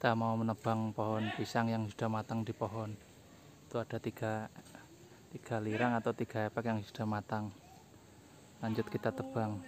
kita mau menebang pohon pisang yang sudah matang di pohon itu ada tiga tiga lirang atau tiga epek yang sudah matang lanjut kita tebang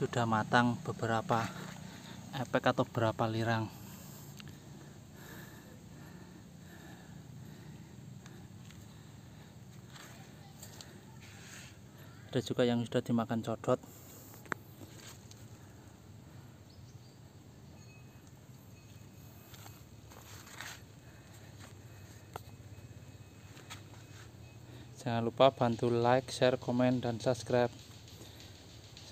sudah matang beberapa efek atau berapa lirang ada juga yang sudah dimakan codot Jangan lupa bantu like, share, komen, dan subscribe